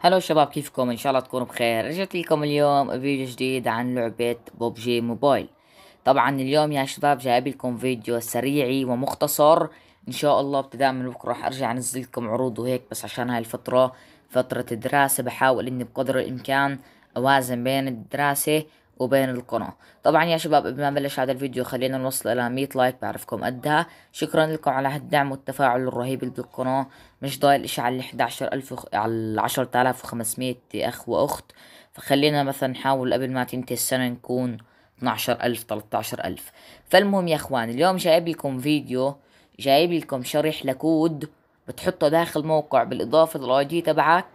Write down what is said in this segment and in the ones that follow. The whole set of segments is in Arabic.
هلا شباب كيفكم ان شاء الله تكونوا بخير رجعت لكم اليوم فيديو جديد عن لعبة بوبجي موبايل طبعا اليوم يا شباب جايب لكم فيديو سريعي ومختصر ان شاء الله ابتداء من بكره راح ارجع انزل لكم عروض وهيك بس عشان هاي الفتره فتره دراسه بحاول اني بقدر الامكان اوازن بين الدراسه وبين القناة طبعا يا شباب قبل ما نبلش هذا الفيديو خلينا نوصل الى 100 لايك بعرفكم قدها شكرا لكم على هالدعم والتفاعل الرهيب اللي بالقناة مش ضايل اشي على ال 11000 وخ... على ال 10500 اخ واخت فخلينا مثلا نحاول قبل ما تنتهي السنة نكون 12000 13000 فالمهم يا اخوان اليوم جايب لكم فيديو جايب لكم شريح لكود بتحطه داخل موقع بالاضافة للاي دي تبعك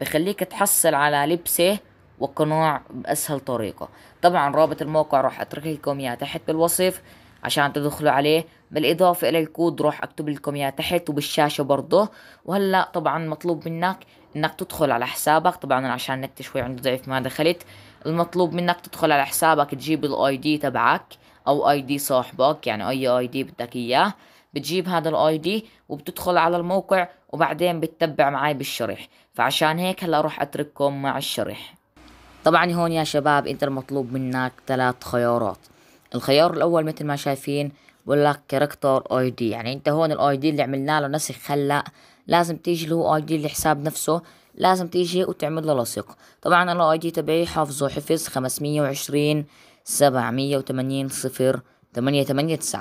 بخليك تحصل على لبسه والقناع بأسهل طريقة طبعا رابط الموقع راح أترك لكم إياه تحت بالوصف عشان تدخلوا عليه بالإضافة إلى الكود راح أكتب لكم إياه تحت وبالشاشة برضه وهلأ طبعا مطلوب منك إنك تدخل على حسابك طبعا عشان نت شوي عنده ضعيف ما دخلت المطلوب منك تدخل على حسابك تجيب الاي دي تبعك او اي دي صاحبك يعني اي اي دي بدك اياه بتجيب هذا الاي دي وبتدخل على الموقع وبعدين بتتبع معي بالشرح فعشان هيك هلا راح اترككم مع الشرح طبعا هون يا شباب انت المطلوب منك ثلاث خيارات الخيار الاول مثل ما شايفين بقول لك كاركتر اي دي يعني انت هون الاي دي اللي عملنا له نسخ هلا لازم تيجي له اي دي الحساب نفسه لازم تيجي وتعمل له لصق طبعا الاي دي تبعي حافظه حفظ 520 780 0 889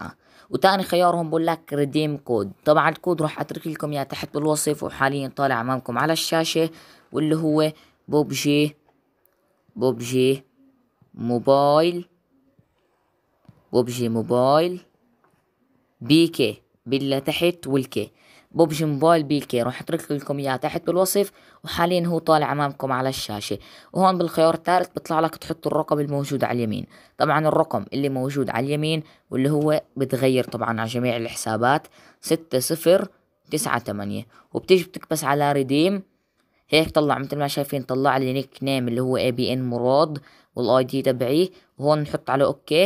وتاني خيارهم بقول لك ريديم كود طبعا الكود راح اترك لكم اياه تحت بالوصف وحاليا طالع امامكم على الشاشه واللي هو بوبجي بوبجي موبايل بوبجي موبايل بيكي بلا تحت والكي بوبجي موبايل بيكي راح اترك لكم اياه تحت بالوصف وحاليا هو طالع امامكم على الشاشه وهون بالخيار الثالث بيطلع لك تحط الرقم الموجود على اليمين طبعا الرقم اللي موجود على اليمين واللي هو بتغير طبعا على جميع الحسابات ستة صفر تسعة تمانية وبتيجي بتكبس على ريديم هيك طلع مثل ما شايفين طلع لي نيك نيم اللي هو اي بي ان مراد والاي دي تبعي وهون نحط على اوكي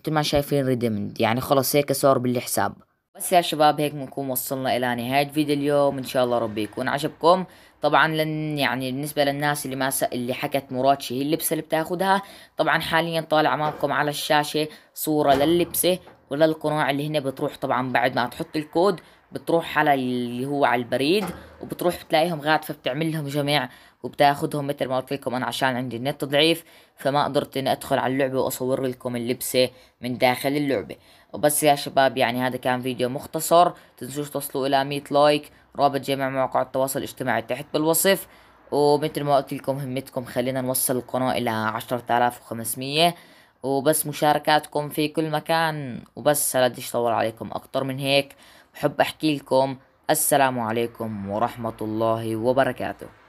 مثل ما شايفين ريدمند يعني خلص هيك صار بالحساب بس يا شباب هيك بنكون وصلنا الى نهايه فيديو اليوم ان شاء الله ربي يكون عجبكم طبعا لن يعني بالنسبه للناس اللي ما اللي حكت مراد شي هي اللبسه اللي بتاخذها طبعا حاليا طالع امامكم على الشاشه صوره لللبسه وللقناع اللي هنا بتروح طبعا بعد ما تحط الكود بتروح على اللي هو على البريد وبتروح بتلاقيهم غاد فبتعمل لهم جميع وبتاخذهم مثل ما قلت لكم انا عشان عندي النت ضعيف فما قدرت اني ادخل على اللعبة واصور لكم اللبسة من داخل اللعبة وبس يا شباب يعني هذا كان فيديو مختصر تنسوش توصلوا الى 100 لايك رابط جميع مواقع التواصل الاجتماعي تحت بالوصف ومثل ما قلت لكم همتكم خلينا نوصل القناة الى 10500 وبس مشاركاتكم في كل مكان وبس لا بديش اطول عليكم اكتر من هيك بحب احكي لكم السلام عليكم ورحمة الله وبركاته